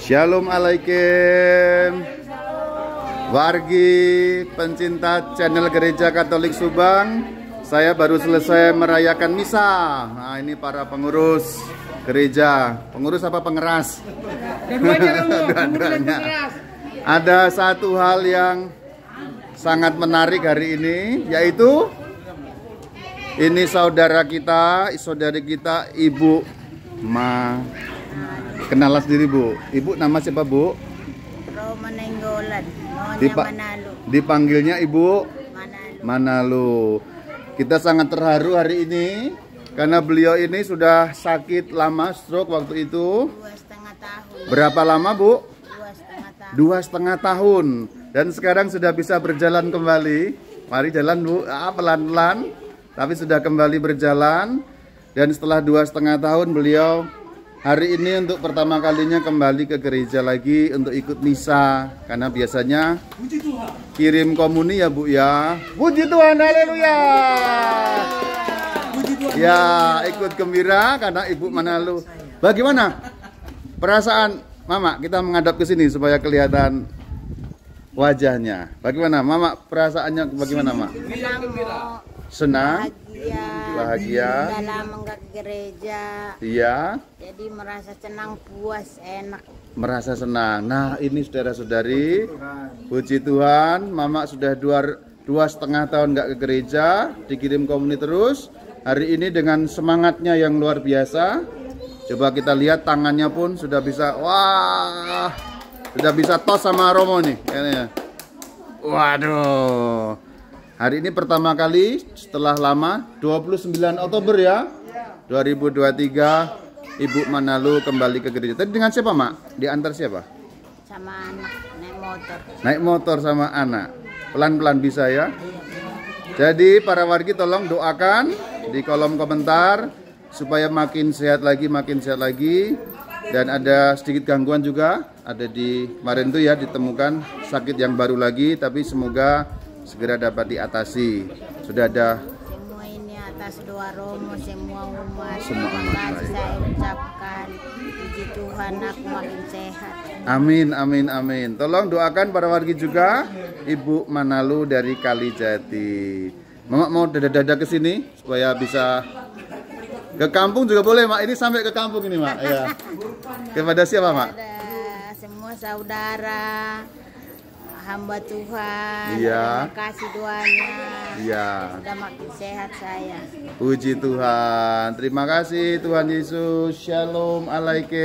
Shalom alaikum Wargi pencinta channel gereja katolik Subang Saya baru selesai merayakan misa Nah ini para pengurus gereja Pengurus apa pengeras? dua Ada satu hal yang sangat menarik hari ini Yaitu Ini saudara kita, saudari kita Ibu Ma Kenalan sendiri Bu. Ibu nama siapa Bu? Di Dipa Dipanggilnya Ibu Manalu. Kita sangat terharu hari ini karena beliau ini sudah sakit lama stroke waktu itu. Dua setengah tahun. Berapa lama Bu? Dua setengah tahun. Dua setengah tahun. Dan sekarang sudah bisa berjalan kembali. Mari jalan Bu, pelan ah, pelan-pelan. Tapi sudah kembali berjalan. Dan setelah dua setengah tahun beliau Hari ini untuk pertama kalinya kembali ke gereja lagi untuk ikut misa karena biasanya kirim komuni ya Bu ya. Puji Tuhan, haleluya. Ya, ikut gembira karena Ibu mana lu? Bagaimana perasaan Mama kita menghadap ke sini supaya kelihatan wajahnya. Bagaimana Mama perasaannya bagaimana Mak? Senang bahagia dalam menggak gereja iya jadi merasa senang puas enak merasa senang nah ini saudara-saudari puji Tuhan mama sudah dua dua setengah tahun nggak ke gereja dikirim komuni terus hari ini dengan semangatnya yang luar biasa coba kita lihat tangannya pun sudah bisa wah sudah bisa tos sama Romo nih kayaknya waduh Hari ini pertama kali setelah lama 29 Oktober ya 2023 Ibu Manalu kembali ke gereja. Tadi dengan siapa, Mak? Diantar siapa? Sama anak naik motor. Naik motor sama anak. Pelan-pelan bisa ya. Jadi para wargi tolong doakan di kolom komentar supaya makin sehat lagi, makin sehat lagi. Dan ada sedikit gangguan juga, ada di kemarin tuh ya ditemukan sakit yang baru lagi, tapi semoga segera dapat diatasi. Sudah ada semua ini atas doa Romo semua umat. Semua umat. Saya ucapkan puji Tuhan aku makin sehat. Amin amin amin. Tolong doakan para wargi juga Ibu Manalu dari Kalijati. Mama mau dada-dada ke sini supaya bisa ke kampung juga boleh, Mak. Ini sampai ke kampung ini, Mak. Ya. Kepada siapa, Mak? Kepada semua saudara, hamba Tuhan. Iya. Terima kasih doanya. Iya. Sudah makin sehat saya. Puji Tuhan. Terima kasih Tuhan Yesus. Shalom alaikum.